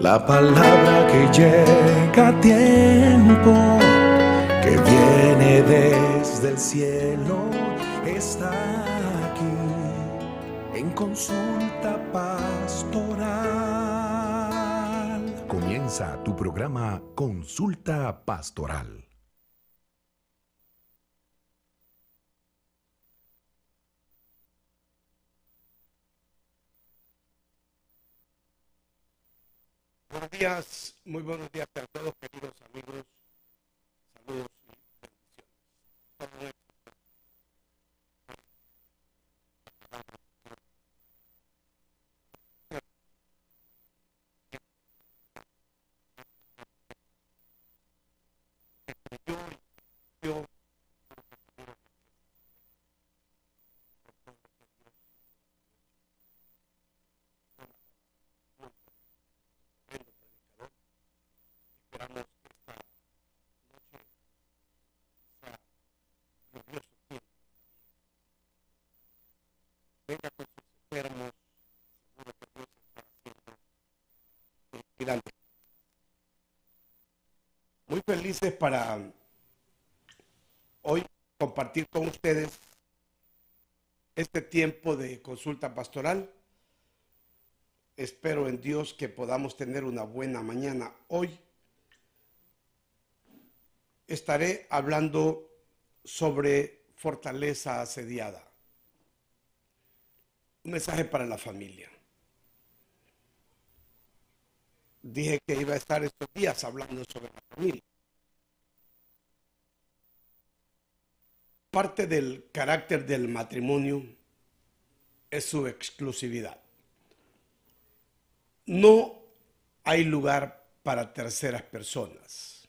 La palabra que llega a tiempo, que viene desde el cielo, está aquí en consulta pastoral. Comienza tu programa Consulta Pastoral. Buenos días, muy buenos días a todos, queridos amigos. Saludos y bendiciones. Pues, para hoy compartir con ustedes este tiempo de consulta pastoral. Espero en Dios que podamos tener una buena mañana. Hoy estaré hablando sobre fortaleza asediada. Un mensaje para la familia. Dije que iba a estar estos días hablando sobre la familia. Parte del carácter del matrimonio es su exclusividad. No hay lugar para terceras personas,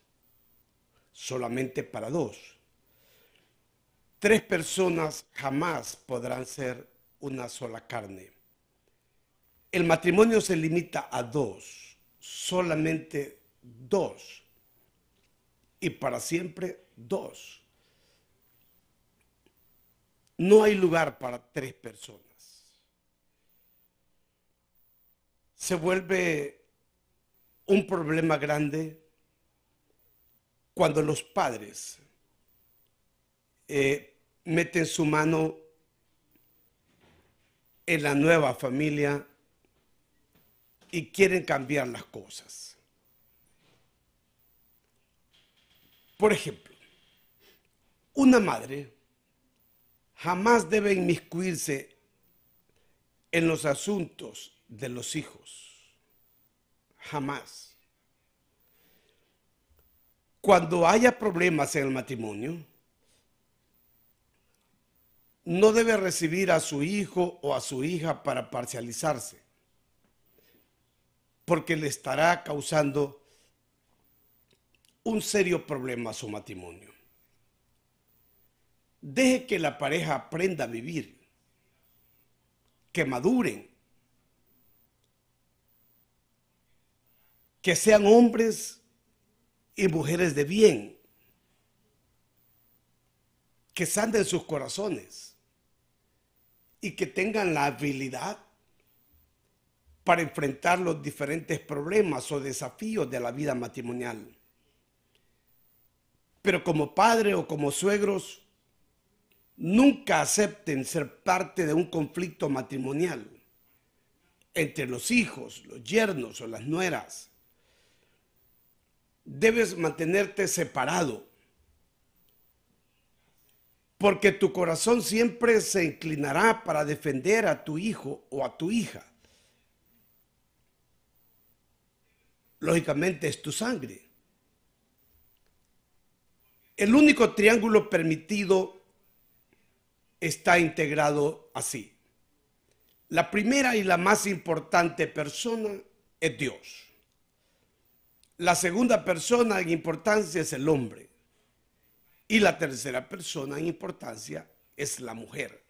solamente para dos. Tres personas jamás podrán ser una sola carne. El matrimonio se limita a dos, solamente dos, y para siempre dos. No hay lugar para tres personas. Se vuelve un problema grande cuando los padres eh, meten su mano en la nueva familia y quieren cambiar las cosas. Por ejemplo, una madre jamás debe inmiscuirse en los asuntos de los hijos. Jamás. Cuando haya problemas en el matrimonio, no debe recibir a su hijo o a su hija para parcializarse, porque le estará causando un serio problema a su matrimonio. Deje que la pareja aprenda a vivir, que maduren, que sean hombres y mujeres de bien, que sanden sus corazones y que tengan la habilidad para enfrentar los diferentes problemas o desafíos de la vida matrimonial. Pero como padre o como suegros, nunca acepten ser parte de un conflicto matrimonial entre los hijos, los yernos o las nueras. Debes mantenerte separado, porque tu corazón siempre se inclinará para defender a tu hijo o a tu hija. Lógicamente es tu sangre. El único triángulo permitido está integrado así. La primera y la más importante persona es Dios. La segunda persona en importancia es el hombre. Y la tercera persona en importancia es la mujer.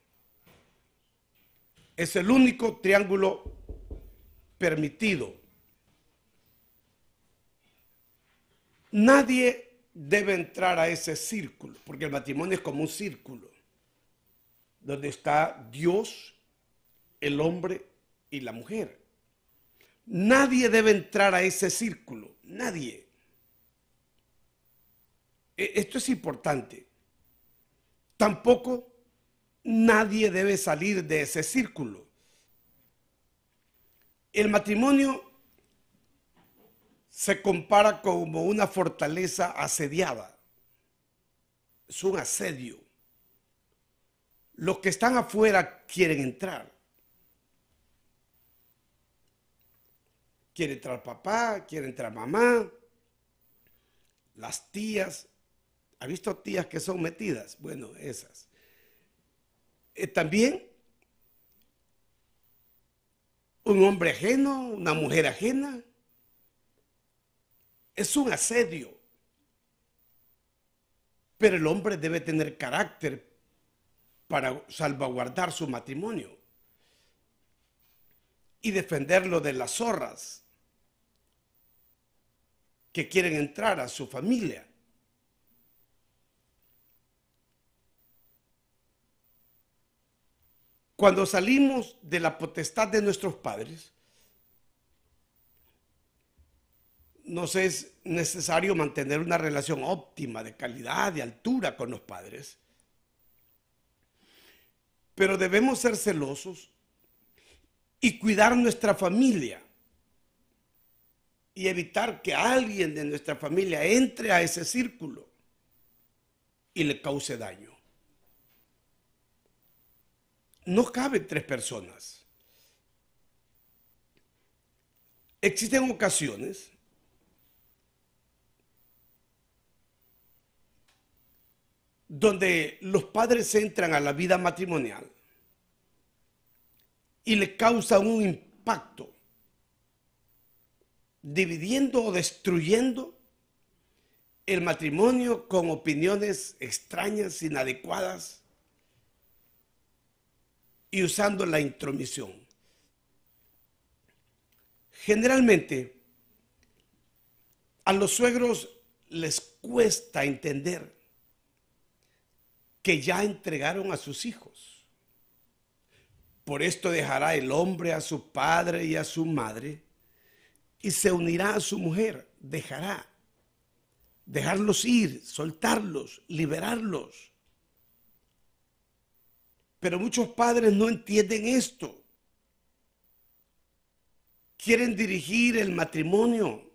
Es el único triángulo permitido. Nadie debe entrar a ese círculo, porque el matrimonio es como un círculo donde está Dios, el hombre y la mujer. Nadie debe entrar a ese círculo, nadie. E, esto es importante. Tampoco nadie debe salir de ese círculo. El matrimonio se compara como una fortaleza asediada. Es un asedio los que están afuera quieren entrar. Quiere entrar papá, quiere entrar mamá, las tías. ¿Ha visto tías que son metidas? Bueno, esas. Eh, también un hombre ajeno, una mujer ajena. Es un asedio. Pero el hombre debe tener carácter para salvaguardar su matrimonio y defenderlo de las zorras que quieren entrar a su familia. Cuando salimos de la potestad de nuestros padres, nos es necesario mantener una relación óptima de calidad, de altura con los padres pero debemos ser celosos y cuidar nuestra familia y evitar que alguien de nuestra familia entre a ese círculo y le cause daño. No caben tres personas. Existen ocasiones donde los padres entran a la vida matrimonial y le causa un impacto, dividiendo o destruyendo el matrimonio con opiniones extrañas, inadecuadas y usando la intromisión. Generalmente, a los suegros les cuesta entender que ya entregaron a sus hijos. Por esto dejará el hombre a su padre y a su madre y se unirá a su mujer, dejará, dejarlos ir, soltarlos, liberarlos. Pero muchos padres no entienden esto. Quieren dirigir el matrimonio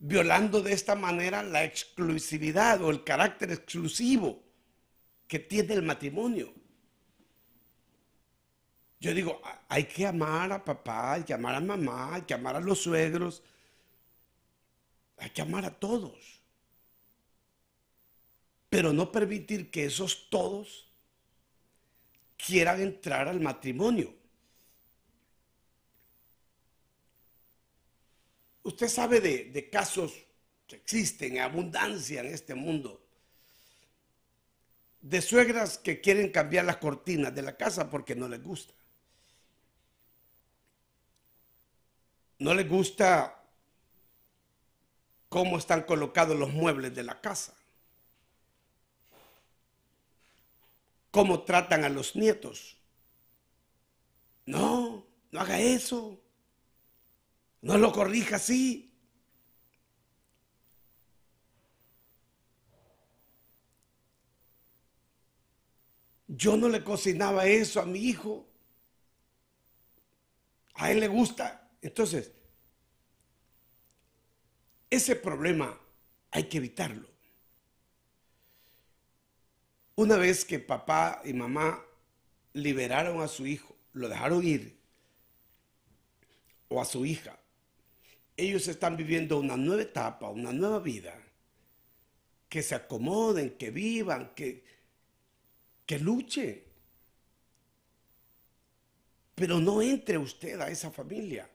violando de esta manera la exclusividad o el carácter exclusivo que tiene el matrimonio. Yo digo, ah, hay que amar a papá, hay que amar a mamá, hay que amar a los suegros, hay que amar a todos. Pero no permitir que esos todos quieran entrar al matrimonio. Usted sabe de, casos que existen en abundancia en este mundo, de suegras que quieren cambiar las cortinas de la casa porque no les gusta. No les gusta cómo están colocados los muebles de la casa, cómo tratan a los nietos. No, no haga eso. No lo corrija así. Yo no le cocinaba eso a mi hijo. A él le gusta. Entonces, ese problema hay que evitarlo. Una vez que papá y mamá liberaron a su hijo, lo dejaron ir, o a su hija, ellos están viviendo una nueva etapa, una nueva vida. Que se acomoden, que vivan, que, que luchen. Pero no entre usted a esa familia.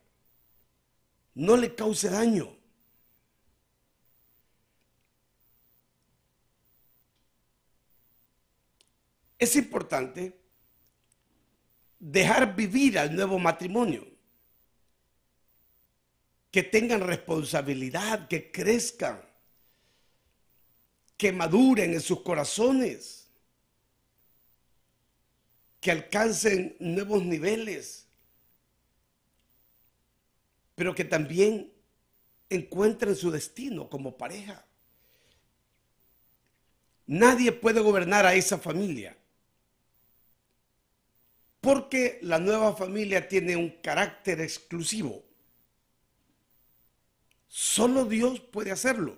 No le cause daño. Es importante dejar vivir al nuevo matrimonio que tengan responsabilidad, que crezcan, que maduren en sus corazones, que alcancen nuevos niveles, pero que también encuentren su destino como pareja. Nadie puede gobernar a esa familia, porque la nueva familia tiene un carácter exclusivo Solo Dios puede hacerlo.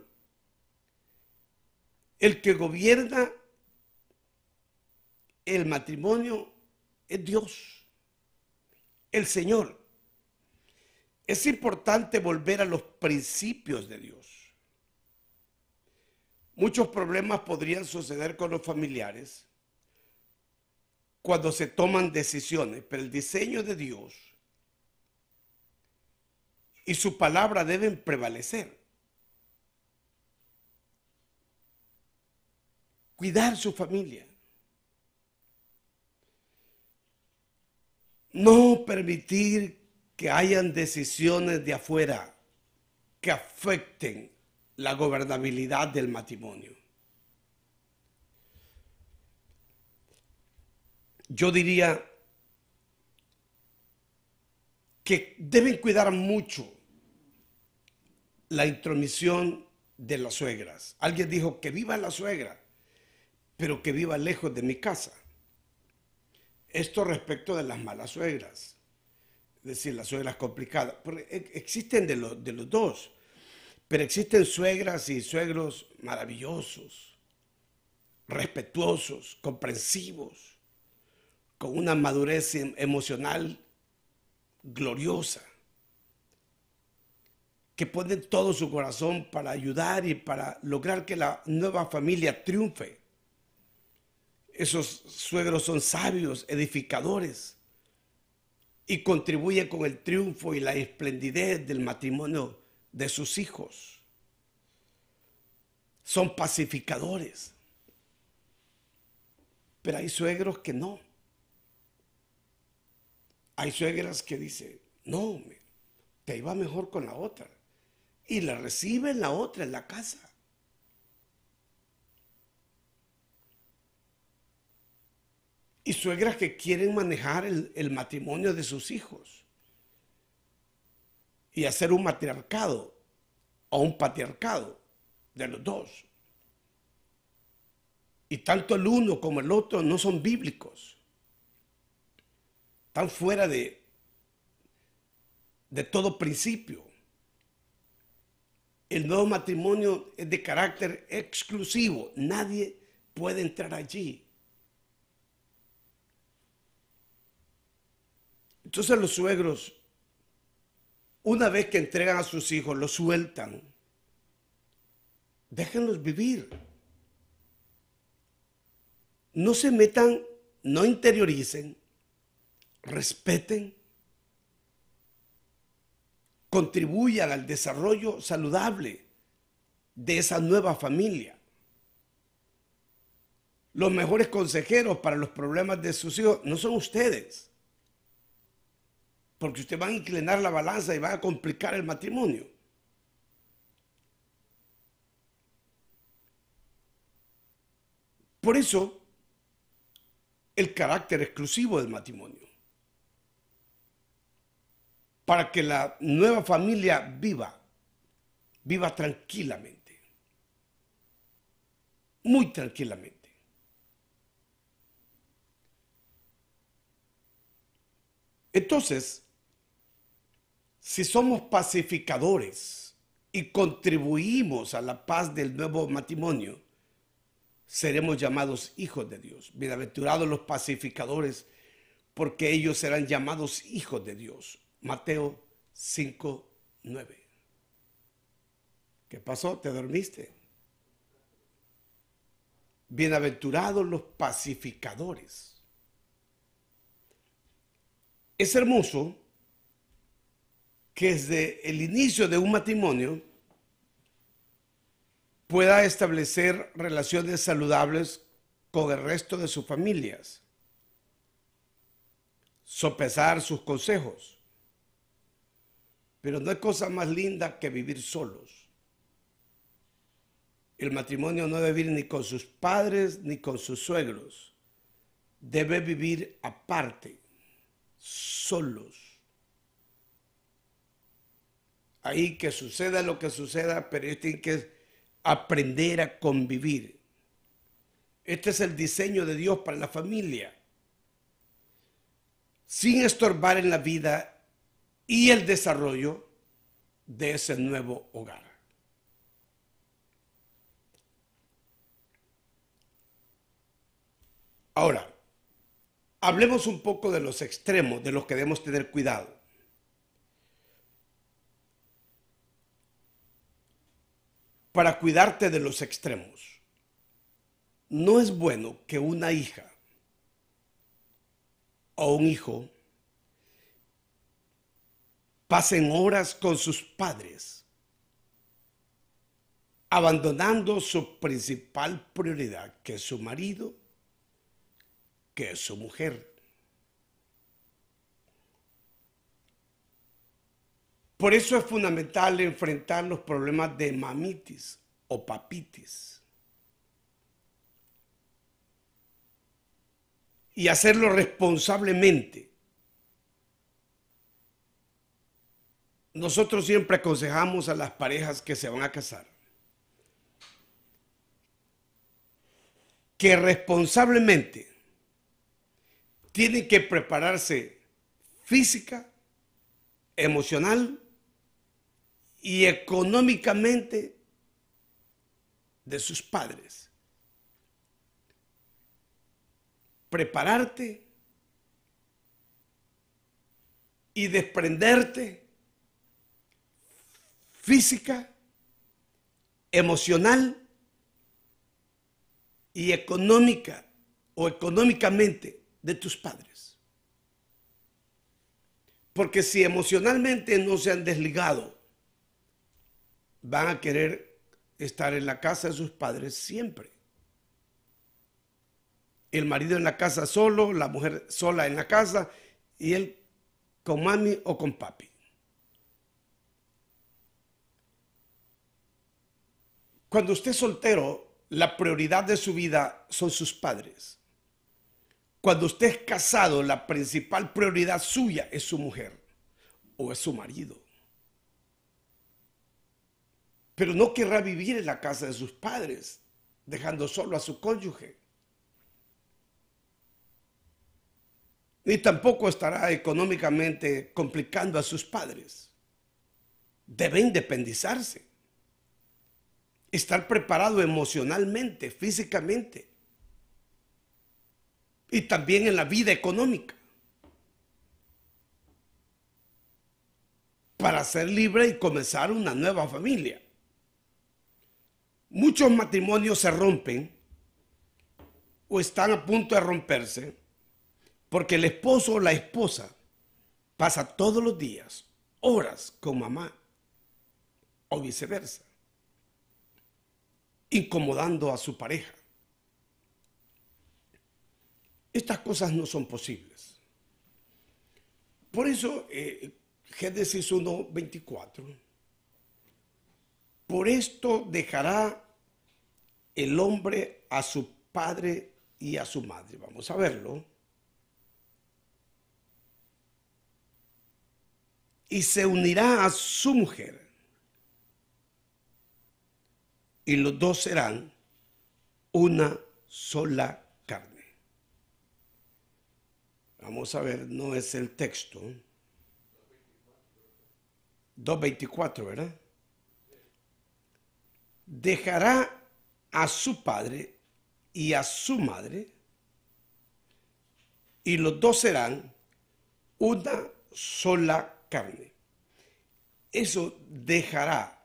El que gobierna el matrimonio es Dios, el Señor. Es importante volver a los principios de Dios. Muchos problemas podrían suceder con los familiares cuando se toman decisiones, pero el diseño de Dios y su palabra deben prevalecer. Cuidar su familia. No permitir que hayan decisiones de afuera que afecten la gobernabilidad del matrimonio. Yo diría que deben cuidar mucho la intromisión de las suegras. Alguien dijo que viva la suegra, pero que viva lejos de mi casa. Esto respecto de las malas suegras. Es decir, las suegras complicadas. E, existen de, de los dos, pero existen suegras y suegros maravillosos, respetuosos, comprensivos, con una madurez em, emocional gloriosa que ponen todo su corazón para ayudar y para lograr que la nueva familia triunfe. Esos suegros son sabios, edificadores, y contribuyen con el triunfo y la esplendidez del matrimonio de sus hijos. Son pacificadores. Pero hay suegros que no. Hay suegras que dicen, no, te iba mejor con la otra y la recibe la otra, en la casa. Y suegras que quieren manejar el, matrimonio de sus hijos y hacer un matriarcado o un patriarcado de los dos. Y tanto el uno como el otro no son bíblicos. Están fuera de, de todo principio. El nuevo matrimonio es de carácter exclusivo. Nadie puede entrar allí. Entonces los suegros, una vez que entregan a sus hijos, los sueltan. Déjenlos vivir. No se metan, no interioricen, respeten contribuyan al desarrollo saludable de esa nueva familia. Los mejores consejeros para los problemas de sus hijos no son ustedes, porque ustedes van a inclinar la balanza y va a complicar el matrimonio. Por eso, el carácter exclusivo del matrimonio para que la nueva familia viva, viva tranquilamente, muy tranquilamente. Entonces, si somos pacificadores y contribuimos a la paz del nuevo matrimonio, seremos llamados hijos de Dios. Bienaventurados los pacificadores, porque ellos serán llamados hijos de Dios. Mateo 5, ¿Qué pasó? ¿Te dormiste? Bienaventurados los pacificadores. Es hermoso que desde el inicio de un matrimonio pueda establecer relaciones saludables con el resto de sus familias, sopesar sus consejos, pero no hay cosa más linda que vivir solos. El matrimonio no debe vivir ni con sus padres ni con sus suegros. Debe vivir aparte, solos. Ahí que suceda lo que suceda, pero ellos tienen que aprender a convivir. Este es el diseño de Dios para la familia. Sin estorbar en la vida y el desarrollo de ese nuevo hogar. Ahora, hablemos un poco de los extremos de los que debemos tener cuidado. Para cuidarte de los extremos, no es bueno que una hija o un hijo pasen horas con sus padres, abandonando su principal prioridad, que es su marido, que es su mujer. Por eso es fundamental enfrentar los problemas de mamitis o papitis. Y hacerlo responsablemente Nosotros siempre aconsejamos a las parejas que se van a casar que responsablemente tienen que prepararse física, emocional y económicamente de sus padres. Prepararte y desprenderte física, emocional y económica o económicamente de tus padres. Porque si emocionalmente no se han desligado, van a querer estar en la casa de sus padres siempre. El marido en la casa solo, la mujer sola en la casa y él con mami o con papi. Cuando usted es soltero, la prioridad de su vida son sus padres. Cuando usted es casado, la principal prioridad suya es su mujer o es su marido. Pero no querrá vivir en la casa de sus padres, dejando solo a su cónyuge. Ni tampoco estará económicamente complicando a sus padres. Debe independizarse estar preparado emocionalmente, físicamente y también en la vida económica. Para ser libre y comenzar una nueva familia. Muchos matrimonios se rompen o están a punto de romperse porque el esposo o la esposa pasa todos los días, horas con mamá o viceversa incomodando a su pareja. Estas cosas no son posibles. Por eso, eh, Génesis 1.24, por esto dejará el hombre a su padre y a su madre. Vamos a verlo. Y se unirá a su mujer y los dos serán una sola carne. Vamos a ver, no es el texto. 2.24, ¿verdad? Dejará a su padre y a su madre, y los dos serán una sola carne. Eso dejará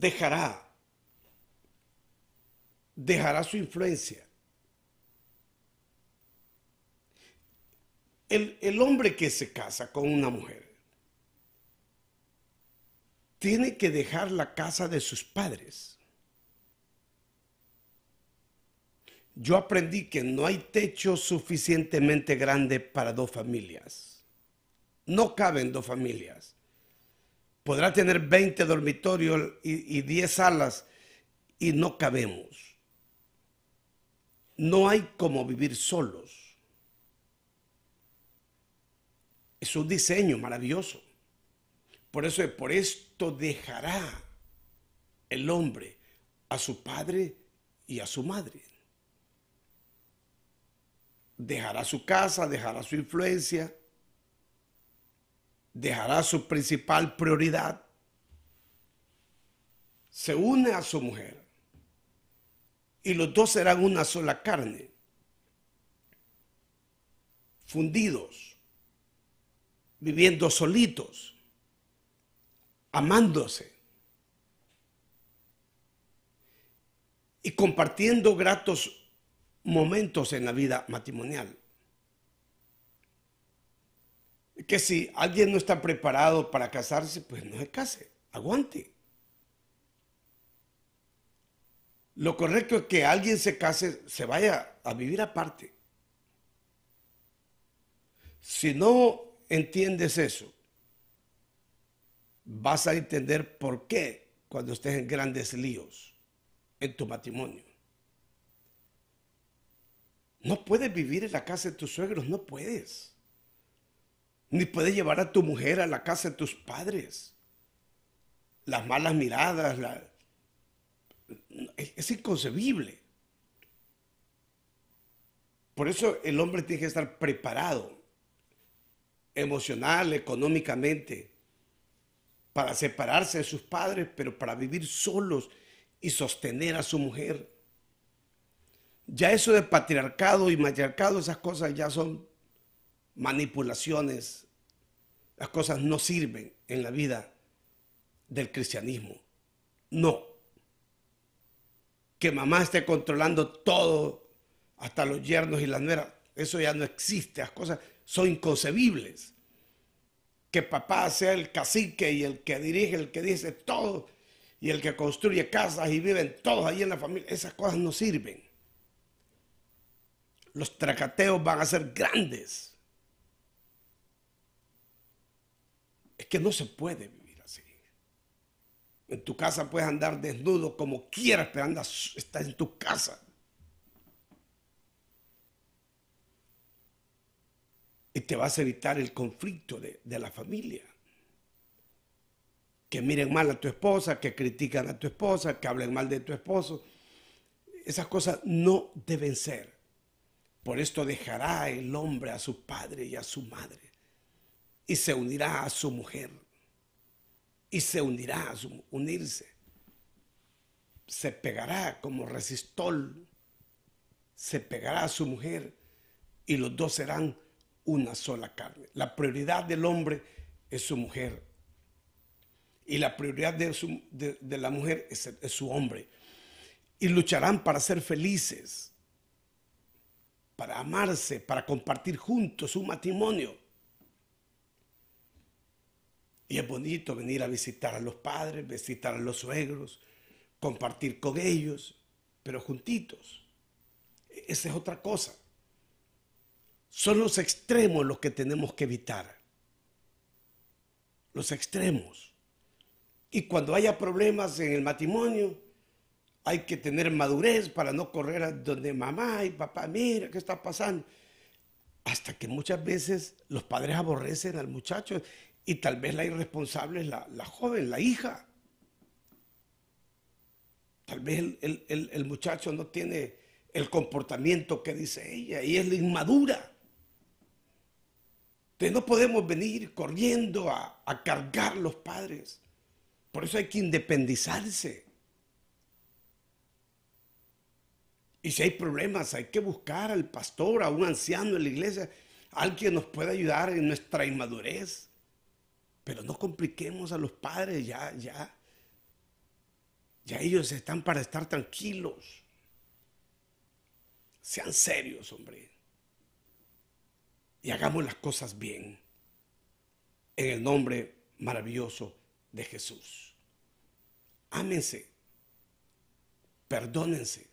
dejará, dejará su influencia. El, el hombre que se casa con una mujer tiene que dejar la casa de sus padres. Yo aprendí que no hay techo suficientemente grande para dos familias. No caben dos familias podrá tener 20 dormitorios y, 10 salas y no cabemos. No hay como vivir solos. Es un diseño maravilloso. Por eso, por esto dejará el hombre a su padre y a su madre. Dejará su casa, dejará su influencia dejará su principal prioridad, se une a su mujer y los dos serán una sola carne, fundidos, viviendo solitos, amándose y compartiendo gratos momentos en la vida matrimonial que si alguien no está preparado para casarse, pues no se case, aguante. Lo correcto es que alguien se case, se vaya a vivir aparte. Si no entiendes eso, vas a entender por qué cuando estés en grandes líos en tu matrimonio. No puedes vivir en la casa de tus suegros, no puedes ni puedes llevar a tu mujer a la casa de tus padres. Las malas miradas, es inconcebible. Por eso el hombre tiene que estar preparado, emocional, económicamente, para separarse de sus padres, pero para vivir solos y sostener a su mujer. Ya eso de patriarcado y matriarcado, esas cosas ya son manipulaciones, las cosas no sirven en la vida del cristianismo. No. Que mamá esté controlando todo, hasta los yernos y las nueras, eso ya no existe, las cosas son inconcebibles. Que papá sea el cacique y el que dirige, el que dice todo, y el que construye casas y viven todos ahí en la familia, esas cosas no sirven. Los tracateos van a ser grandes Es que no se puede vivir así. En tu casa puedes andar desnudo como quieras, pero andas, estás en tu casa. Y te vas a evitar el conflicto de, de la familia. Que miren mal a tu esposa, que critican a tu esposa, que hablen mal de tu esposo. Esas cosas no deben ser. Por esto dejará el hombre a su padre y a su madre y se unirá a su mujer. Y se unirá a su unirse. Se pegará como resistol. Se pegará a su mujer y los dos serán una sola carne. La prioridad del hombre es su mujer. Y la prioridad de, de, la mujer es, es su hombre. Y lucharán para ser felices, para amarse, para compartir juntos un matrimonio y es bonito venir a visitar a los padres, visitar a los suegros, compartir con ellos, pero juntitos. E-, esa es otra cosa. Son los extremos los que tenemos que evitar. Los extremos. Y cuando haya problemas en el matrimonio, hay que tener madurez para no correr a donde mamá y papá, mira qué está pasando. Hasta que muchas veces los padres aborrecen al muchacho y tal vez la irresponsable es la, joven, la hija. Tal vez el, muchacho no tiene el comportamiento que dice ella y es la inmadura. Entonces no podemos venir corriendo a, a cargar los padres. Por eso hay que independizarse. Y si hay problemas, hay que buscar al pastor, a un anciano en la iglesia, alguien nos pueda ayudar en nuestra inmadurez, pero no compliquemos a los padres, ya, ya. Ya ellos están para estar tranquilos. Sean serios, hombre. Y hagamos las cosas bien. En el nombre maravilloso de Jesús. Ámense. Perdónense.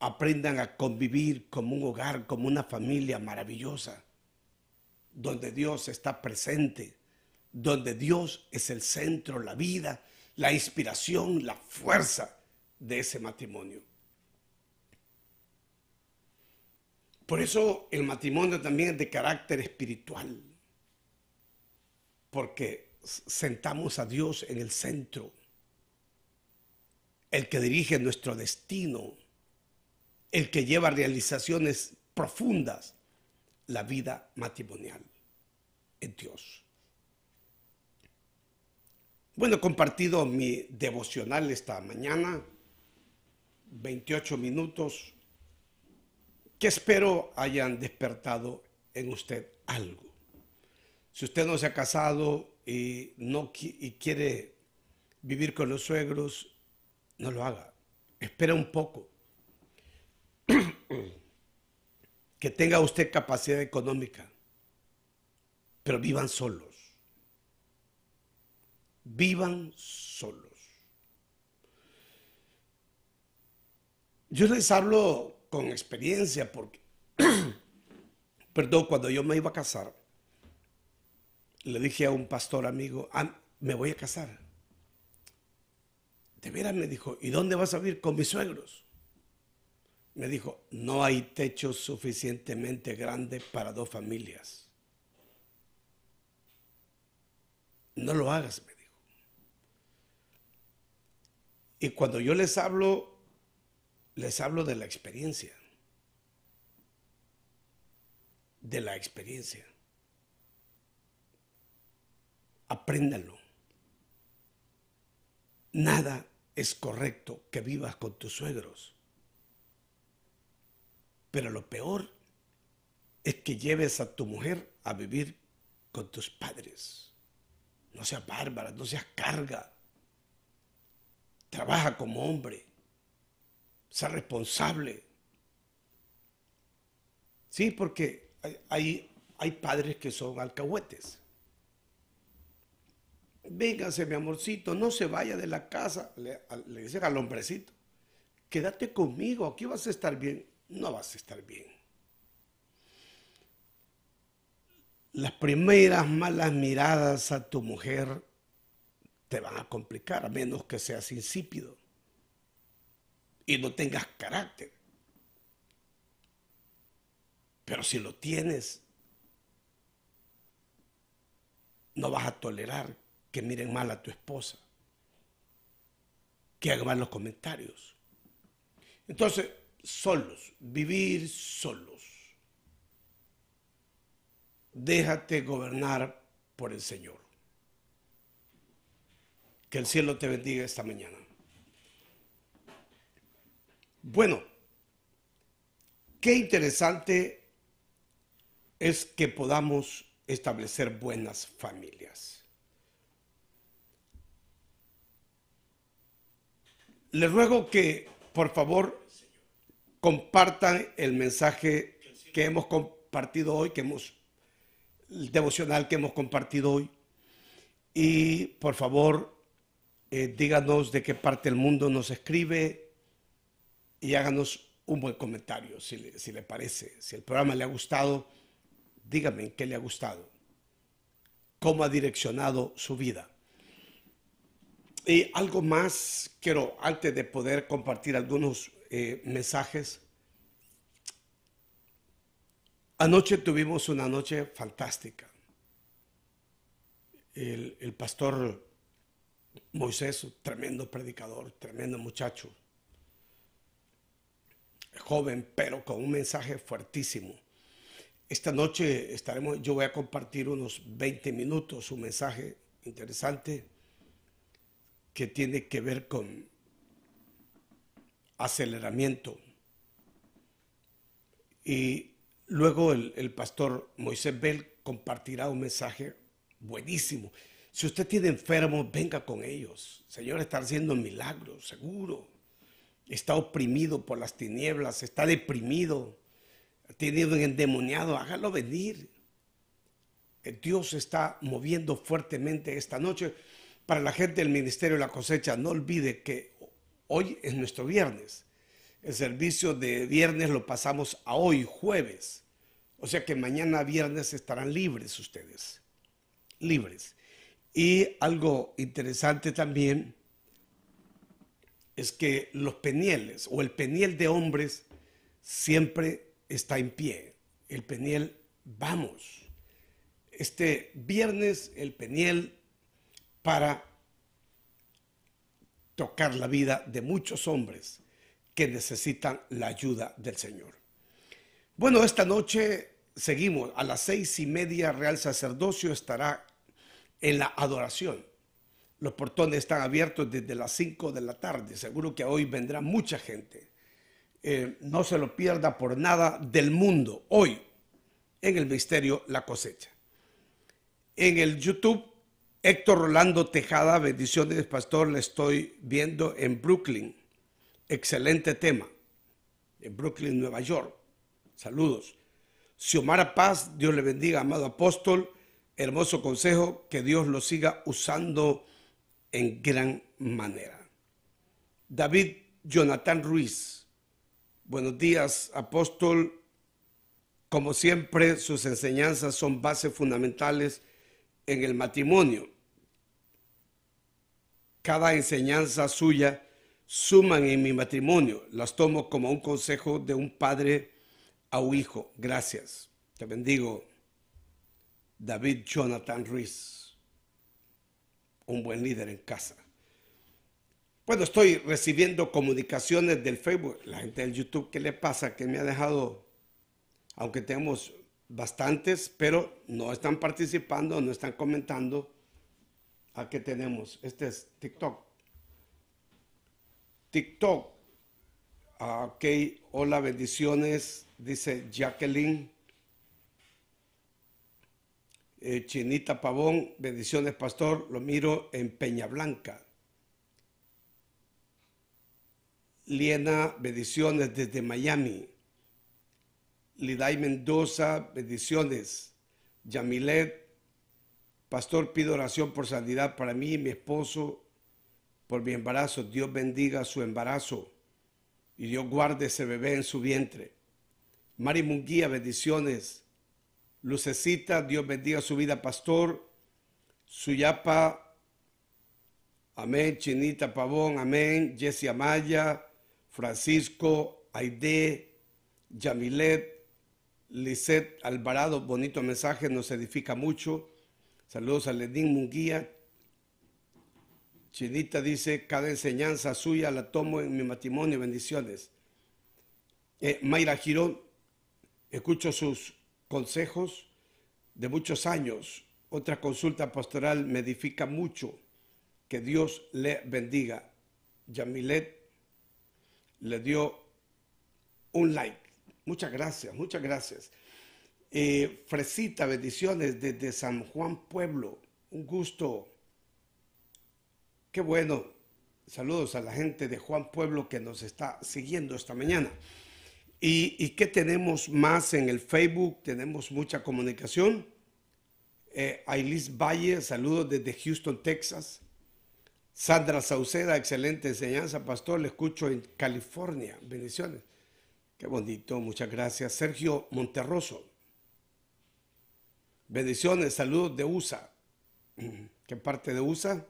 Aprendan a convivir como un hogar, como una familia maravillosa donde Dios está presente, donde Dios es el centro, la vida, la inspiración, la fuerza de ese matrimonio. Por eso el matrimonio también es de carácter espiritual, porque sentamos a Dios en el centro, el que dirige nuestro destino, el que lleva realizaciones profundas la vida matrimonial en Dios. Bueno, he compartido mi devocional esta mañana, 28 minutos, que espero hayan despertado en usted algo. Si usted no se ha casado y, no, y quiere vivir con los suegros, no lo haga. Espera un poco. que tenga usted capacidad económica, pero vivan solos. Vivan solos. Yo les hablo con experiencia porque, perdón, cuando yo me iba a casar, le dije a un pastor amigo, ah, me voy a casar. De veras me dijo, ¿y dónde vas a vivir? Con mis suegros me dijo, no hay techo suficientemente grande para dos familias. No lo hagas, me dijo. Y cuando yo les hablo, les hablo de la experiencia. De la experiencia. Apréndalo. Nada es correcto que vivas con tus suegros. Pero lo peor es que lleves a tu mujer a vivir con tus padres. No seas bárbara, no seas carga. Trabaja como hombre. Sea responsable. Sí, porque hay, hay padres que son alcahuetes. Véngase, mi amorcito, no se vaya de la casa, le, le dicen al hombrecito. Quédate conmigo, aquí vas a estar bien no vas a estar bien. Las primeras malas miradas a tu mujer te van a complicar, a menos que seas insípido y no tengas carácter. Pero si lo tienes, no vas a tolerar que miren mal a tu esposa, que hagan mal los comentarios. Entonces, solos, vivir solos. Déjate gobernar por el Señor. Que el cielo te bendiga esta mañana. Bueno, qué interesante es que podamos establecer buenas familias. Les ruego que, por favor, compartan el mensaje que hemos compartido hoy, que hemos, el devocional que hemos compartido hoy. Y por favor, eh, díganos de qué parte del mundo nos escribe y háganos un buen comentario, si le, parece. Si el programa le ha gustado, dígame qué le ha gustado, cómo ha direccionado su vida. Y algo más, quiero, antes de poder compartir algunos eh, mensajes. Anoche tuvimos una noche fantástica. El, el pastor Moisés, tremendo predicador, tremendo muchacho, joven, pero con un mensaje fuertísimo. Esta noche estaremos, yo voy a compartir unos 20 minutos, un mensaje interesante que tiene que ver con aceleramiento. Y luego el, pastor Moisés Bell compartirá un mensaje buenísimo. Si usted tiene enfermos, venga con ellos. Señor está haciendo milagros, seguro. Está oprimido por las tinieblas, está deprimido, tiene un endemoniado, hágalo venir. Dios está moviendo fuertemente esta noche. Para la gente del Ministerio de la Cosecha, no olvide que Hoy es nuestro viernes. El servicio de viernes lo pasamos a hoy, jueves. O sea que mañana viernes estarán libres ustedes. Libres. Y algo interesante también es que los penieles o el peniel de hombres siempre está en pie. El peniel, vamos. Este viernes el peniel para tocar la vida de muchos hombres que necesitan la ayuda del Señor. Bueno, esta noche seguimos. A las seis y media Real Sacerdocio estará en la adoración. Los portones están abiertos desde las cinco de la tarde. Seguro que hoy vendrá mucha gente. Eh, no se lo pierda por nada del mundo. Hoy, en el Misterio La Cosecha. En el YouTube Héctor Rolando Tejada, bendiciones, pastor, le estoy viendo en Brooklyn. Excelente tema. En Brooklyn, Nueva York. Saludos. Xiomara Paz, Dios le bendiga, amado apóstol. Hermoso consejo, que Dios lo siga usando en gran manera. David Jonathan Ruiz, buenos días, apóstol. Como siempre, sus enseñanzas son bases fundamentales en el matrimonio. Cada enseñanza suya suman en mi matrimonio. Las tomo como un consejo de un padre a un hijo. Gracias. Te bendigo, David Jonathan Ruiz, un buen líder en casa. Bueno, estoy recibiendo comunicaciones del Facebook, la gente del YouTube, ¿qué le pasa? Que me ha dejado, aunque tenemos bastantes, pero no están participando, no están comentando. ¿A qué tenemos? Este es TikTok. TikTok. Ah, ok, hola, bendiciones, dice Jacqueline. Eh, Chinita Pavón, bendiciones, pastor. Lo miro en Peña Blanca. Liena, bendiciones desde Miami. Liday Mendoza, bendiciones. Yamilet, pastor, pido oración por sanidad para mí y mi esposo, por mi embarazo. Dios bendiga su embarazo y Dios guarde ese bebé en su vientre. Mari Munguía, bendiciones. Lucecita, Dios bendiga su vida, pastor. Suyapa, amén. Chinita Pavón, amén. Jessie Amaya, Francisco, Aide, Yamilet, Lisset Alvarado, bonito mensaje, nos edifica mucho. Saludos a Lenín Munguía. Chinita dice, cada enseñanza suya la tomo en mi matrimonio, bendiciones. Eh, Mayra Girón, escucho sus consejos de muchos años. Otra consulta pastoral me edifica mucho. Que Dios le bendiga. Yamilet le dio un like. Muchas gracias, muchas gracias. Eh, Fresita, bendiciones desde San Juan Pueblo. Un gusto. Qué bueno. Saludos a la gente de Juan Pueblo que nos está siguiendo esta mañana. ¿Y, qué tenemos más en el Facebook? Tenemos mucha comunicación. Eh, Ailis Valle, saludos desde Houston, Texas. Sandra Sauceda, excelente enseñanza, pastor. Le escucho en California. Bendiciones. Qué bonito, muchas gracias. Sergio Monterroso. Bendiciones, saludos de USA. ¿Qué parte de USA?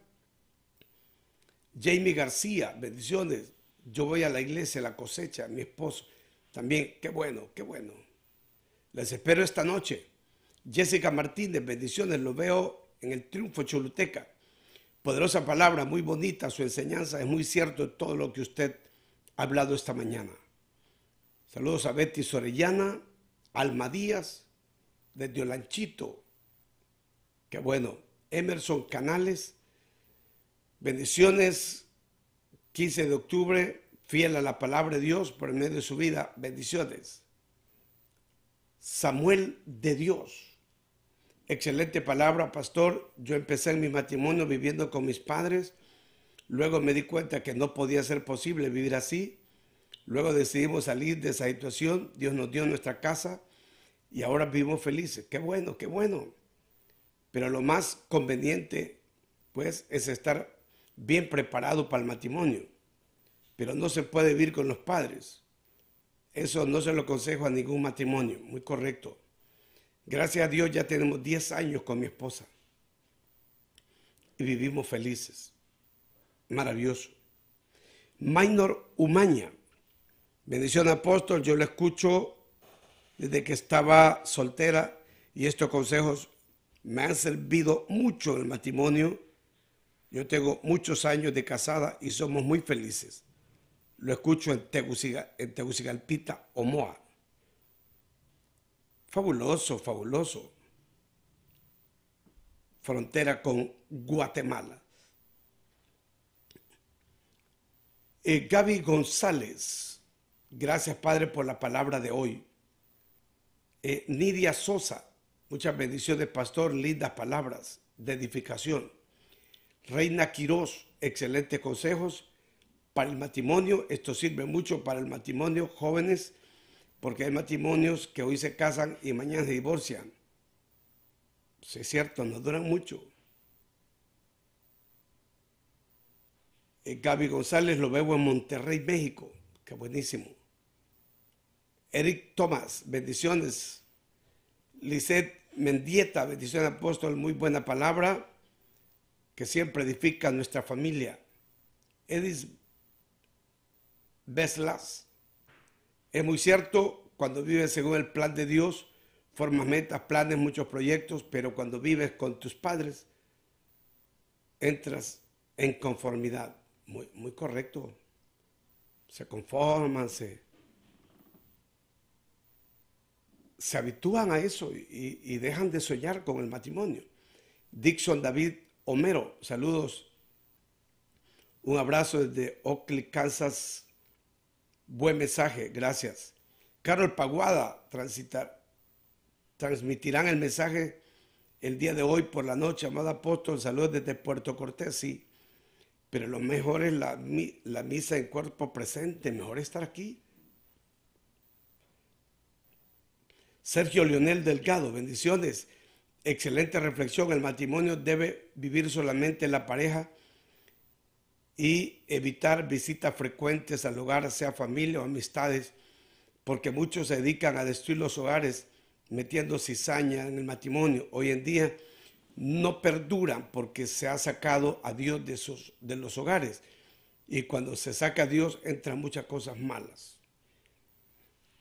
Jamie García, bendiciones. Yo voy a la iglesia, la cosecha, mi esposo. También, qué bueno, qué bueno. Les espero esta noche. Jessica Martínez, bendiciones, lo veo en el Triunfo Choluteca. Poderosa palabra, muy bonita, su enseñanza, es muy cierto todo lo que usted ha hablado esta mañana. Saludos a Betty Sorellana, Alma Díaz, desde Olanchito. Qué bueno. Emerson Canales. Bendiciones. 15 de octubre, fiel a la palabra de Dios por el medio de su vida. Bendiciones. Samuel de Dios. Excelente palabra, pastor. Yo empecé en mi matrimonio viviendo con mis padres. Luego me di cuenta que no podía ser posible vivir así Luego decidimos salir de esa situación, Dios nos dio nuestra casa y ahora vivimos felices. Qué bueno, qué bueno. Pero lo más conveniente, pues, es estar bien preparado para el matrimonio. Pero no se puede vivir con los padres. Eso no se lo aconsejo a ningún matrimonio, muy correcto. Gracias a Dios ya tenemos 10 años con mi esposa y vivimos felices. Maravilloso. Minor Humaña. Bendición apóstol, yo lo escucho desde que estaba soltera y estos consejos me han servido mucho en el matrimonio. Yo tengo muchos años de casada y somos muy felices. Lo escucho en, Tegucigalpita, Omoa. Fabuloso, fabuloso. Frontera con Guatemala. Eh, Gaby González. Gracias, Padre, por la palabra de hoy. Eh, Nidia Sosa, muchas bendiciones, pastor, lindas palabras de edificación. Reina Quirós, excelentes consejos para el matrimonio. Esto sirve mucho para el matrimonio, jóvenes, porque hay matrimonios que hoy se casan y mañana se divorcian. Sí es cierto, no duran mucho. Eh, Gaby González lo veo en Monterrey, México. Qué buenísimo. Eric Thomas, bendiciones. Lizeth Mendieta, bendición apóstol, muy buena palabra que siempre edifica nuestra familia. Edis Beslas, es muy cierto, cuando vives según el plan de Dios, formas metas, planes, muchos proyectos, pero cuando vives con tus padres, entras en conformidad. Muy, muy correcto. Se conforman, se se habitúan a eso y, dejan de soñar con el matrimonio. Dixon David Homero, saludos. Un abrazo desde Oakley, Kansas. Buen mensaje, gracias. Carol Paguada, transmitirán el mensaje el día de hoy por la noche, amado apóstol, saludos desde Puerto Cortés, sí. Pero lo mejor es la, la misa en cuerpo presente, mejor estar aquí Sergio Leonel Delgado, bendiciones. Excelente reflexión. El matrimonio debe vivir solamente la pareja y evitar visitas frecuentes al hogar, sea familia o amistades, porque muchos se dedican a destruir los hogares metiendo cizaña en el matrimonio. Hoy en día no perduran porque se ha sacado a Dios de, de los hogares. Y cuando se saca a Dios entran muchas cosas malas.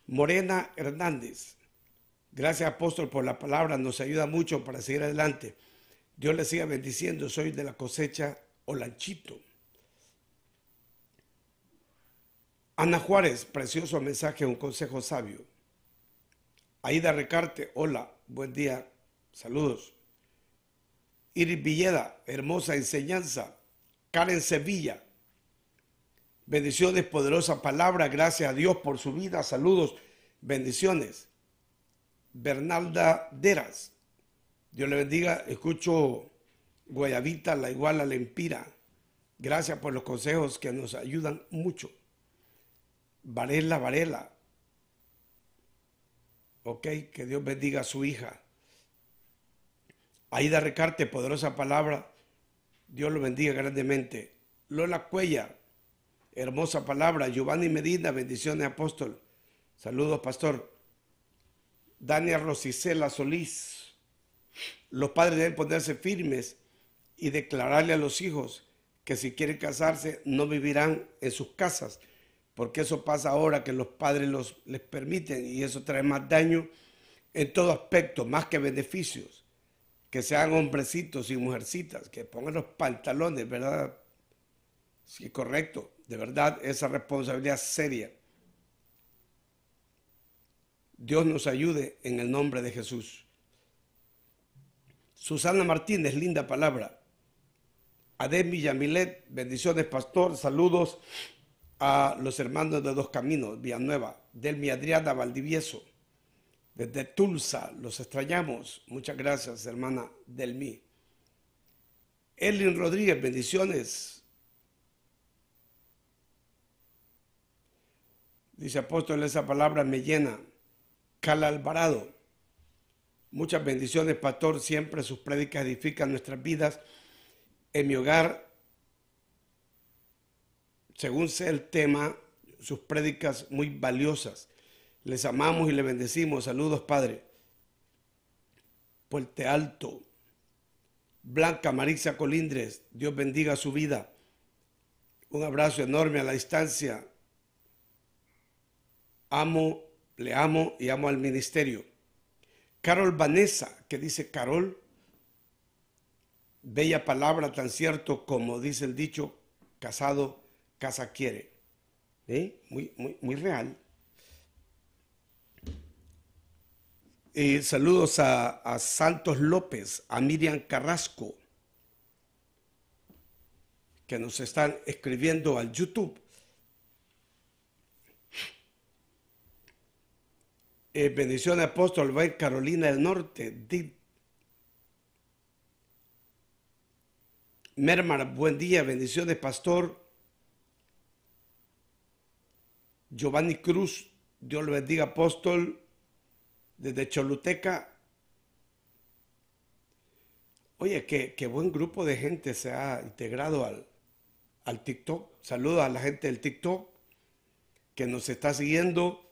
Morena Hernández, Gracias, apóstol, por la palabra. Nos ayuda mucho para seguir adelante. Dios le siga bendiciendo. Soy de la cosecha Olanchito. Ana Juárez, precioso mensaje, un consejo sabio. Aida Recarte, hola, buen día, saludos. Iris Villeda, hermosa enseñanza. Karen Sevilla, bendiciones, poderosa palabra, gracias a Dios por su vida, saludos, bendiciones. Bernalda Deras. Dios le bendiga. Escucho Guayabita, la iguala, la empira. Gracias por los consejos que nos ayudan mucho. Varela, Varela. Ok, que Dios bendiga a su hija. Aida Recarte, poderosa palabra. Dios lo bendiga grandemente. Lola Cuella, hermosa palabra. Giovanni Medina, bendiciones, apóstol. Saludos, pastor. Dania Rosicela Solís. Los padres deben ponerse firmes y declararle a los hijos que si quieren casarse no vivirán en sus casas, porque eso pasa ahora que los padres los, les permiten y eso trae más daño en todo aspecto, más que beneficios. Que sean hombrecitos y mujercitas, que pongan los pantalones, ¿verdad? Sí, correcto, de verdad, esa responsabilidad seria. Dios nos ayude en el nombre de Jesús. Susana Martínez, linda palabra. Ademi Yamilet, bendiciones, pastor. Saludos a los hermanos de Dos Caminos, Villanueva. Delmi Adriana Valdivieso, desde Tulsa, los extrañamos. Muchas gracias, hermana Delmi. Elin Rodríguez, bendiciones. Dice apóstol, esa palabra me llena. Cal Alvarado. Muchas bendiciones, pastor. Siempre sus prédicas edifican nuestras vidas. En mi hogar, según sea el tema, sus prédicas muy valiosas. Les amamos y le bendecimos. Saludos, Padre. Puente Alto. Blanca Marisa Colindres, Dios bendiga su vida. Un abrazo enorme a la distancia. Amo le amo y amo al ministerio. Carol Vanessa, que dice Carol, bella palabra, tan cierto como dice el dicho, casado, casa quiere. Muy, muy, muy real. Y saludos a, Santos López, a Miriam Carrasco, que nos están escribiendo al YouTube. Eh, bendiciones, apóstol. Va Carolina del Norte. Did Mermar, buen día. Bendiciones, pastor. Giovanni Cruz, Dios lo bendiga, apóstol, desde Choluteca. Oye, qué, buen grupo de gente se ha integrado al, al TikTok. Saludos a la gente del TikTok que nos está siguiendo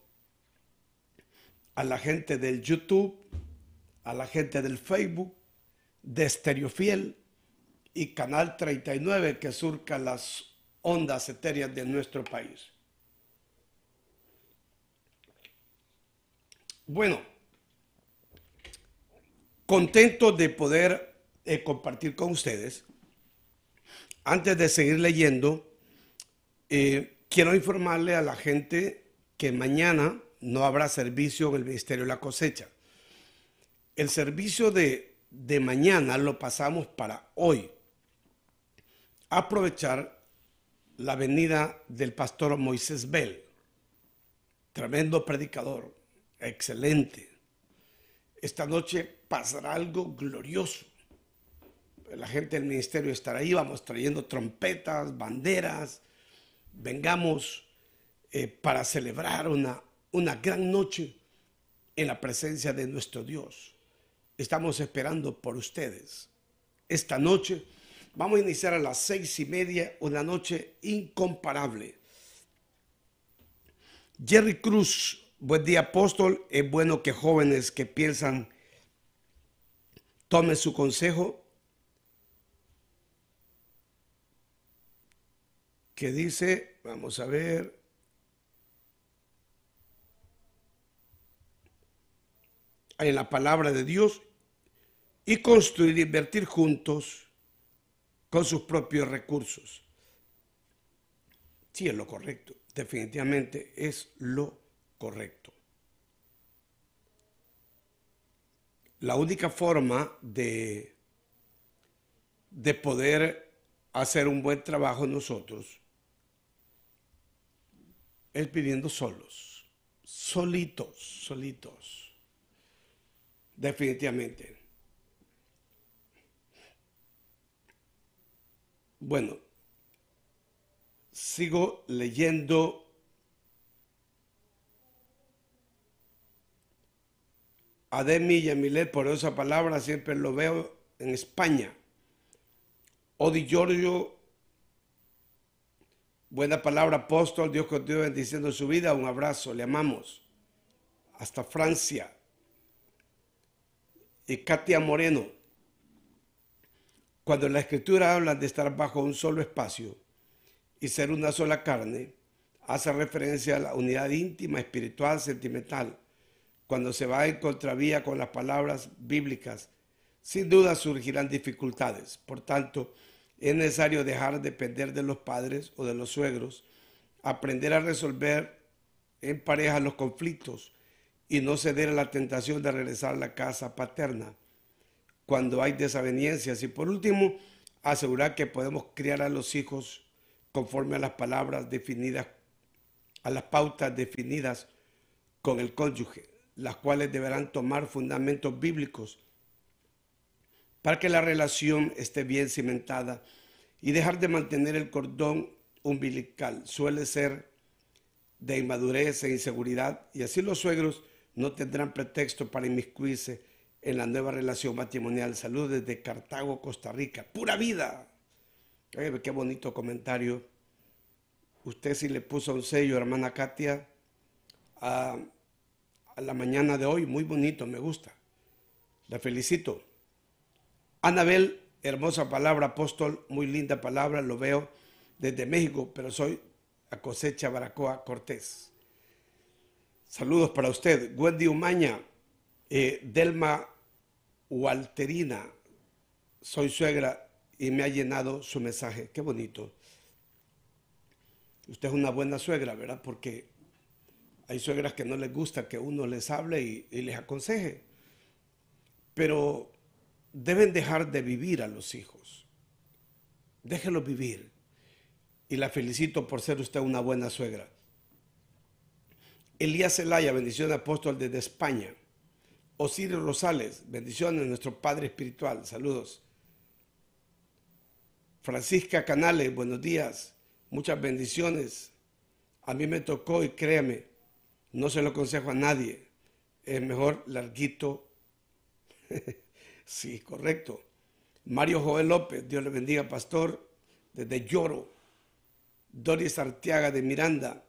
a la gente del YouTube, a la gente del Facebook, de Stereofiel Fiel y Canal 39 que surca las ondas etéreas de nuestro país. Bueno, contento de poder eh, compartir con ustedes. Antes de seguir leyendo, eh, quiero informarle a la gente que mañana no habrá servicio en el Ministerio de la Cosecha. El servicio de, mañana lo pasamos para hoy. Aprovechar la venida del pastor Moisés Bell, tremendo predicador, excelente. Esta noche pasará algo glorioso. La gente del ministerio estará ahí, vamos trayendo trompetas, banderas. Vengamos eh, para celebrar una, una gran noche en la presencia de nuestro Dios. Estamos esperando por ustedes. Esta noche vamos a iniciar a las seis y media, una noche incomparable. Jerry Cruz, buen día apóstol, es bueno que jóvenes que piensan tomen su consejo. Que dice, vamos a ver, en la palabra de Dios y construir, e invertir juntos con sus propios recursos. Sí, es lo correcto, definitivamente es lo correcto. La única forma de, de poder hacer un buen trabajo nosotros es pidiendo solos, solitos, solitos definitivamente. Bueno, sigo leyendo Ademi y a por esa palabra, siempre lo veo en España. Odi Giorgio, buena palabra, apóstol, Dios contigo bendiciendo su vida, un abrazo, le amamos. Hasta Francia y Katia Moreno. Cuando la escritura habla de estar bajo un solo espacio y ser una sola carne, hace referencia a la unidad íntima, espiritual, sentimental, cuando se va en contravía con las palabras bíblicas, sin duda surgirán dificultades. Por tanto, es necesario dejar de depender de los padres o de los suegros, aprender a resolver en pareja los conflictos, y no ceder a la tentación de regresar a la casa paterna cuando hay desavenencias. Y por último, asegurar que podemos criar a los hijos conforme a las palabras definidas, a las pautas definidas con el cónyuge, las cuales deberán tomar fundamentos bíblicos para que la relación esté bien cimentada y dejar de mantener el cordón umbilical. Suele ser de inmadurez e inseguridad y así los suegros no tendrán pretexto para inmiscuirse en la nueva relación matrimonial. Salud desde Cartago, Costa Rica. ¡Pura vida! qué bonito comentario. Usted sí le puso un sello, hermana Katia, a, a la mañana de hoy. Muy bonito, me gusta. La felicito. Anabel, hermosa palabra, apóstol, muy linda palabra, lo veo desde México, pero soy a cosecha Baracoa Cortés. Saludos para usted. Wendy Umaña, eh, Delma Walterina, soy suegra y me ha llenado su mensaje. Qué bonito. Usted es una buena suegra, ¿verdad? Porque hay suegras que no les gusta que uno les hable y, les aconseje. Pero deben dejar de vivir a los hijos. Déjenlos vivir. Y la felicito por ser usted una buena suegra. Elías Zelaya, bendición apóstol desde España. Osirio Rosales, bendiciones, nuestro Padre Espiritual, saludos. Francisca Canales, buenos días, muchas bendiciones. A mí me tocó y créame, no se lo aconsejo a nadie. Es mejor larguito. sí, correcto. Mario Joel López, Dios le bendiga, pastor, desde Lloro. Doris Arteaga de Miranda,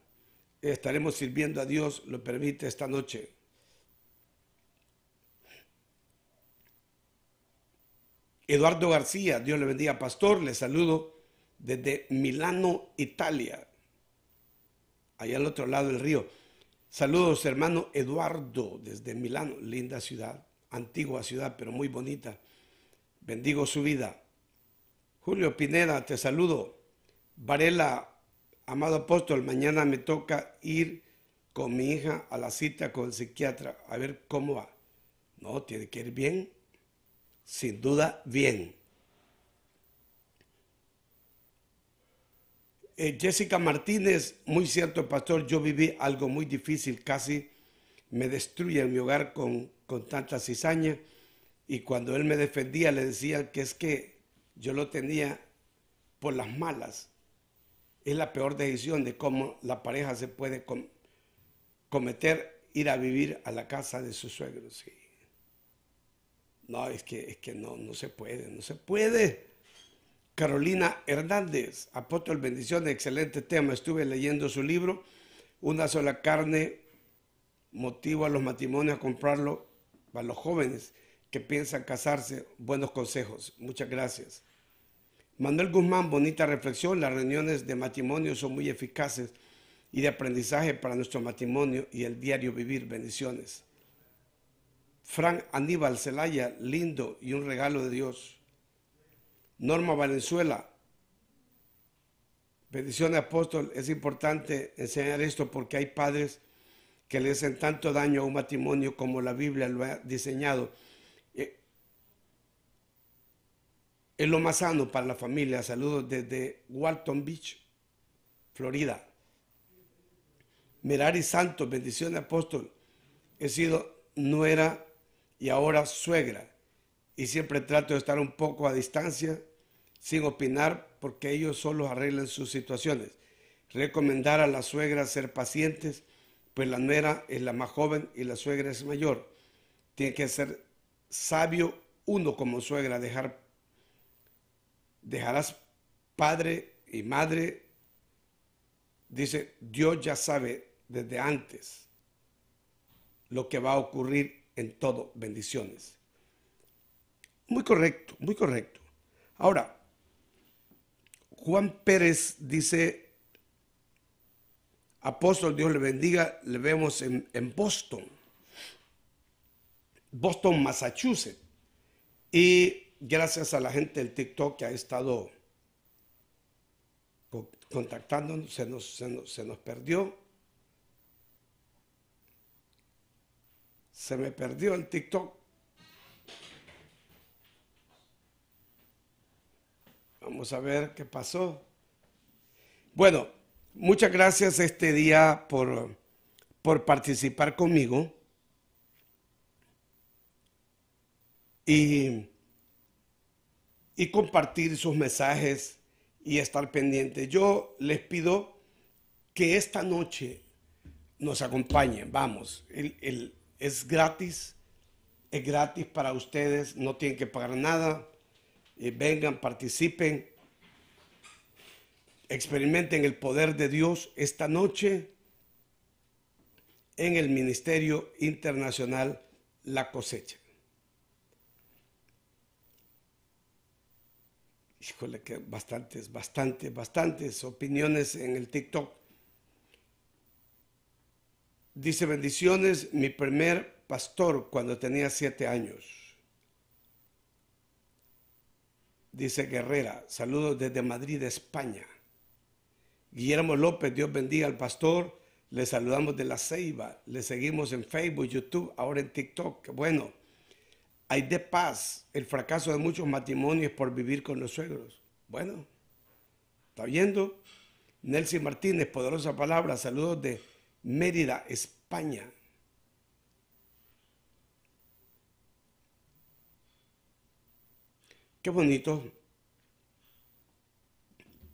estaremos sirviendo a Dios, lo permite, esta noche. Eduardo García, Dios le bendiga, pastor, le saludo desde Milano, Italia, allá al otro lado del río. Saludos, hermano Eduardo, desde Milano, linda ciudad, antigua ciudad, pero muy bonita. Bendigo su vida. Julio Pineda, te saludo. Varela amado apóstol, mañana me toca ir con mi hija a la cita con el psiquiatra a ver cómo va. No, tiene que ir bien. Sin duda, bien. Eh, Jessica Martínez, muy cierto, pastor, yo viví algo muy difícil, casi me destruye mi hogar con, con tanta cizaña. Y cuando él me defendía, le decía que es que yo lo tenía por las malas es la peor decisión de cómo la pareja se puede cometer ir a vivir a la casa de sus suegros. No, es que, es que no, no se puede, no se puede. Carolina Hernández, apóstol bendición, excelente tema. Estuve leyendo su libro, Una sola carne, motivo a los matrimonios a comprarlo, para los jóvenes que piensan casarse. Buenos consejos, muchas gracias. Manuel Guzmán, bonita reflexión, las reuniones de matrimonio son muy eficaces y de aprendizaje para nuestro matrimonio y el diario vivir. Bendiciones. Frank Aníbal Celaya, lindo y un regalo de Dios. Norma Valenzuela, bendiciones apóstol, es importante enseñar esto porque hay padres que le hacen tanto daño a un matrimonio como la Biblia lo ha diseñado Es lo más sano para la familia. Saludos desde Walton Beach, Florida. Merari Santos, bendición de apóstol. He sido nuera y ahora suegra. Y siempre trato de estar un poco a distancia, sin opinar, porque ellos solos arreglan sus situaciones. Recomendar a la suegra ser pacientes, pues la nuera es la más joven y la suegra es mayor. Tiene que ser sabio uno como suegra, dejar dejarás padre y madre, dice, Dios ya sabe desde antes lo que va a ocurrir en todo. Bendiciones. Muy correcto, muy correcto. Ahora, Juan Pérez dice, apóstol, Dios le bendiga, le vemos en, Boston, Boston, Massachusetts. Y gracias a la gente del TikTok que ha estado contactándonos, se nos, se nos, perdió. Se me perdió el TikTok. Vamos a ver qué pasó. Bueno, muchas gracias este día por, por participar conmigo. Y y compartir sus mensajes y estar pendiente. Yo les pido que esta noche nos acompañen, vamos, es gratis, es gratis para ustedes, no tienen que pagar nada, eh, vengan, participen, experimenten el poder de Dios esta noche en el Ministerio Internacional La Cosecha. híjole, que bastantes, bastantes, bastantes opiniones en el TikTok. Dice, bendiciones, mi primer pastor cuando tenía siete años. Dice Guerrera, saludos desde Madrid, España. Guillermo López, Dios bendiga al pastor. Le saludamos de la Ceiba. Le seguimos en Facebook, YouTube, ahora en TikTok. Bueno, hay de paz el fracaso de muchos matrimonios por vivir con los suegros. Bueno, ¿está viendo? Nelson Martínez, poderosa palabra, saludos de Mérida, España. Qué bonito.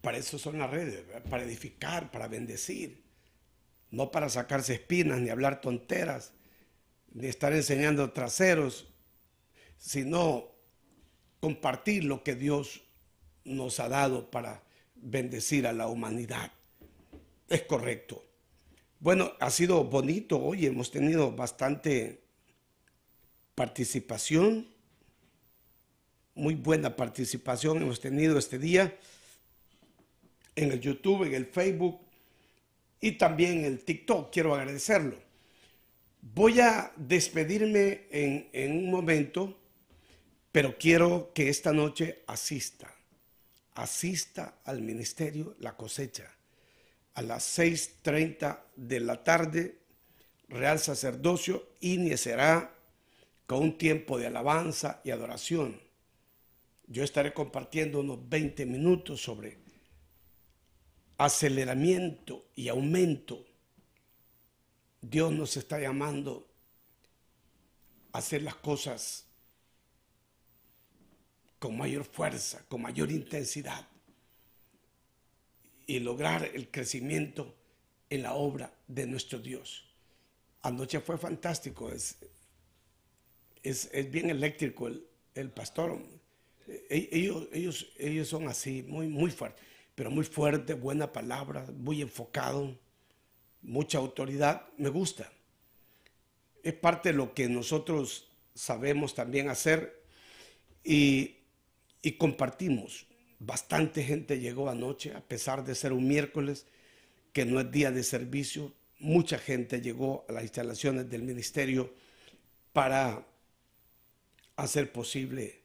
Para eso son las redes, para edificar, para bendecir, no para sacarse espinas, ni hablar tonteras, ni estar enseñando traseros sino compartir lo que Dios nos ha dado para bendecir a la humanidad. Es correcto. Bueno, ha sido bonito hoy, hemos tenido bastante participación, muy buena participación hemos tenido este día en el YouTube, en el Facebook y también en el TikTok. Quiero agradecerlo. Voy a despedirme en, en un momento pero quiero que esta noche asista, asista al ministerio La Cosecha. A las 6.30 de la tarde, Real Sacerdocio iniciará con un tiempo de alabanza y adoración. Yo estaré compartiendo unos 20 minutos sobre aceleramiento y aumento. Dios nos está llamando a hacer las cosas con mayor fuerza, con mayor intensidad y lograr el crecimiento en la obra de nuestro Dios. Anoche fue fantástico, es, es, bien eléctrico el, pastor. E, ellos, ellos, ellos, son así, muy, muy fuertes, pero muy fuerte, buena palabra, muy enfocado, mucha autoridad, me gusta. Es parte de lo que nosotros sabemos también hacer y y compartimos. Bastante gente llegó anoche, a pesar de ser un miércoles, que no es día de servicio. Mucha gente llegó a las instalaciones del ministerio para hacer posible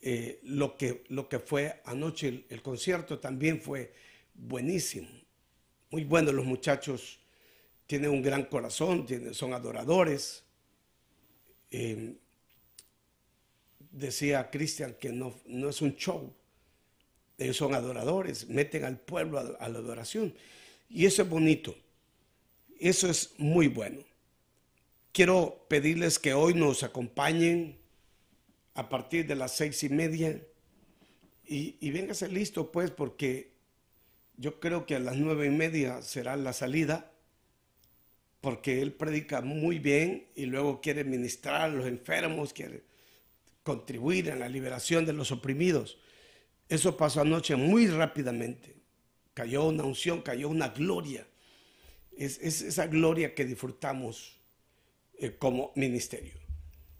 eh, lo, que, lo que fue anoche. El, concierto también fue buenísimo. Muy bueno, los muchachos tienen un gran corazón, son adoradores. Eh, decía Cristian que no, no es un show. Ellos son adoradores, meten al pueblo a, la adoración. Y eso es bonito. Eso es muy bueno. Quiero pedirles que hoy nos acompañen a partir de las seis y media. Y, y véngase listo, pues, porque yo creo que a las nueve y media será la salida, porque él predica muy bien y luego quiere ministrar a los enfermos, quiere contribuir en la liberación de los oprimidos. Eso pasó anoche muy rápidamente. Cayó una unción, cayó una gloria. Es, esa gloria que disfrutamos eh, como ministerio.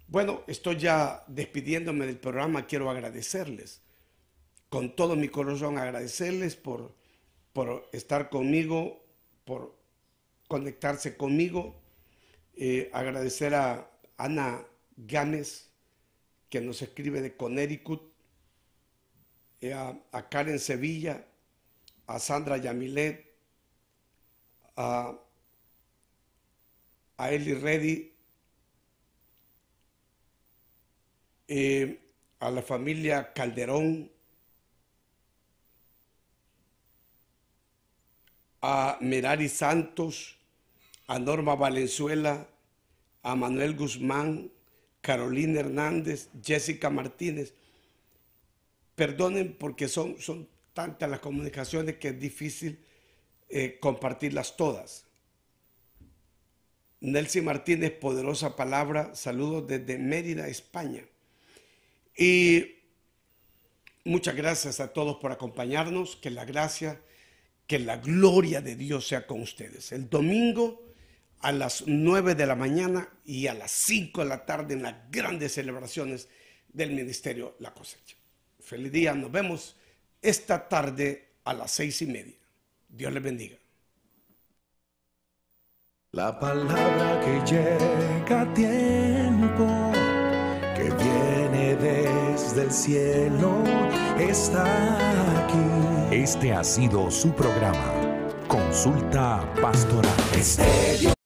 Bueno, estoy ya despidiéndome del programa. Quiero agradecerles, con todo mi corazón, agradecerles por, por estar conmigo, por conectarse conmigo. Eh, agradecer a Ana Gámez que nos escribe de Connecticut, eh, a, Karen Sevilla, a Sandra Yamilet, a, Eli Reddy, eh, a la familia Calderón, a Merari Santos, a Norma Valenzuela, a Manuel Guzmán, Carolina Hernández, Jessica Martínez. Perdonen porque son, son tantas las comunicaciones que es difícil eh, compartirlas todas. Nelcy Martínez, poderosa palabra, saludos desde Mérida, España. Y muchas gracias a todos por acompañarnos, que la gracia, que la gloria de Dios sea con ustedes. El domingo a las 9 de la mañana y a las 5 de la tarde en las grandes celebraciones del Ministerio La Cosecha. Feliz día, nos vemos esta tarde a las seis y media. Dios les bendiga. La palabra que llega a tiempo, que viene desde el cielo, está aquí. Este ha sido su programa, Consulta Pastoral. Este